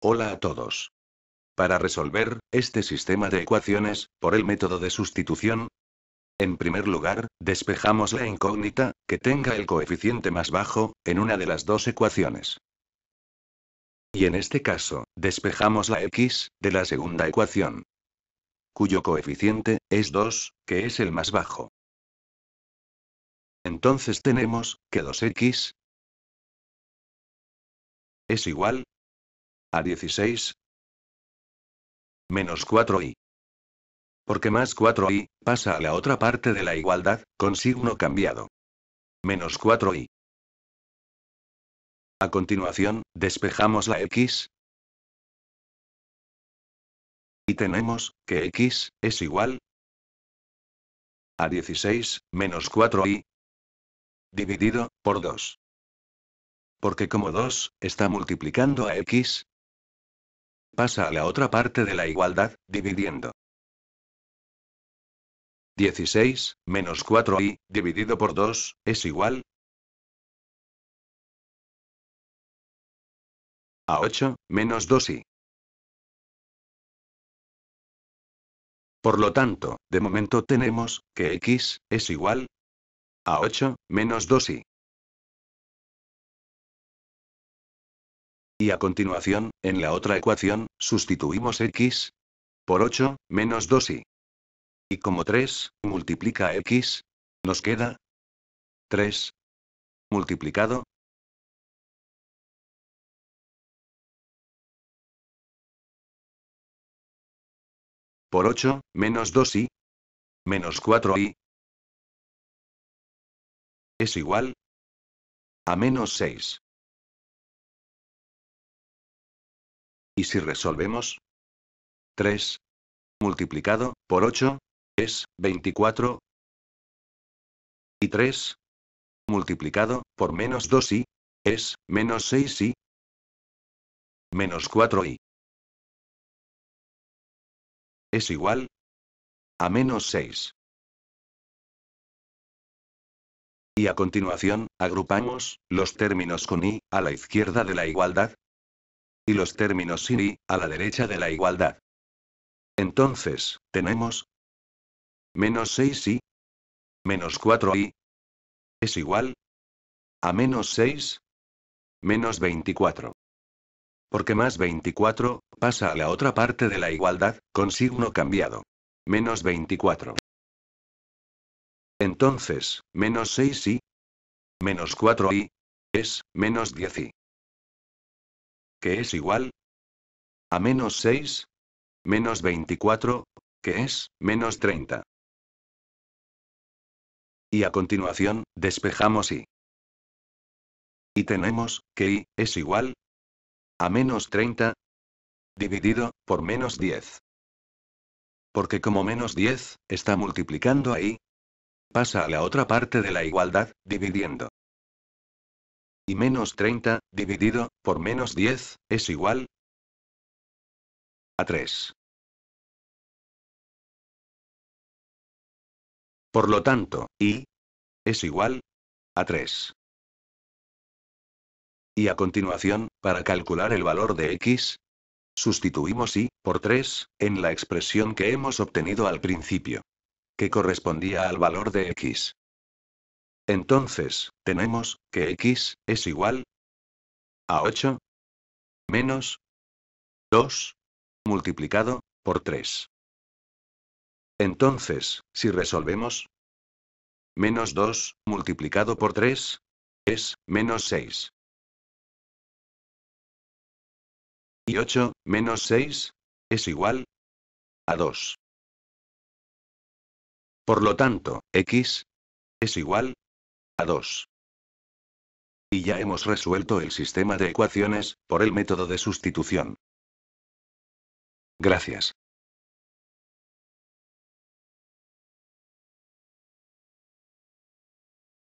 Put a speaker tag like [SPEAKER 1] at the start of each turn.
[SPEAKER 1] Hola a todos. Para resolver este sistema de ecuaciones, por el método de sustitución, en primer lugar, despejamos la incógnita, que tenga el coeficiente más bajo, en una de las dos ecuaciones. Y en este caso, despejamos la x, de la segunda ecuación, cuyo coeficiente, es 2, que es el más bajo. Entonces tenemos,
[SPEAKER 2] que 2x, es igual, a
[SPEAKER 1] 16. Menos 4i. Porque más 4i, pasa a la otra parte de la igualdad, con signo cambiado. Menos 4i. A continuación, despejamos la x.
[SPEAKER 2] Y tenemos, que x, es igual
[SPEAKER 1] a 16, menos 4i, dividido, por 2. Porque como 2, está multiplicando a x, pasa a la otra parte de la igualdad, dividiendo. 16, menos 4i, dividido por 2, es igual
[SPEAKER 2] a 8, menos 2i. Por lo tanto, de momento tenemos que x es igual a 8, menos 2i. Y a continuación, en la
[SPEAKER 1] otra ecuación, sustituimos x por 8, menos 2 i Y como 3, multiplica x, nos queda 3
[SPEAKER 2] multiplicado por 8, menos 2y, menos 4 i es igual a menos 6.
[SPEAKER 1] ¿Y si resolvemos? 3. Multiplicado, por 8, es 24. Y 3. Multiplicado, por menos 2 i es, menos 6 i Menos
[SPEAKER 2] 4 i Es igual. A menos
[SPEAKER 1] 6. Y a continuación, agrupamos los términos con i, a la izquierda de la igualdad, y los términos sin y, a la derecha de la igualdad. Entonces, tenemos menos 6 i menos 4 i es igual a menos 6 menos 24. Porque más 24 pasa a la otra parte de la igualdad, con signo cambiado. Menos 24. Entonces, menos 6 i menos 4 i es menos 10 y que es igual a menos 6, menos 24, que es menos 30. Y a continuación, despejamos y. Y tenemos que y es igual a menos 30 dividido por menos 10. Porque como menos 10 está multiplicando a pasa a la otra parte de la igualdad, dividiendo y menos 30, dividido, por menos 10, es igual
[SPEAKER 2] a 3. Por lo tanto, y es igual a 3.
[SPEAKER 1] Y a continuación, para calcular el valor de x, sustituimos y por 3 en la expresión que hemos obtenido al principio, que correspondía al valor de x. Entonces, tenemos, que x, es igual a 8 menos 2 multiplicado por 3. Entonces, si resolvemos, menos 2 multiplicado por 3
[SPEAKER 2] es menos 6. Y 8 menos 6 es igual a 2.
[SPEAKER 1] Por lo tanto, x es igual a 2. Y ya hemos resuelto el sistema de ecuaciones, por el método de sustitución.
[SPEAKER 2] Gracias.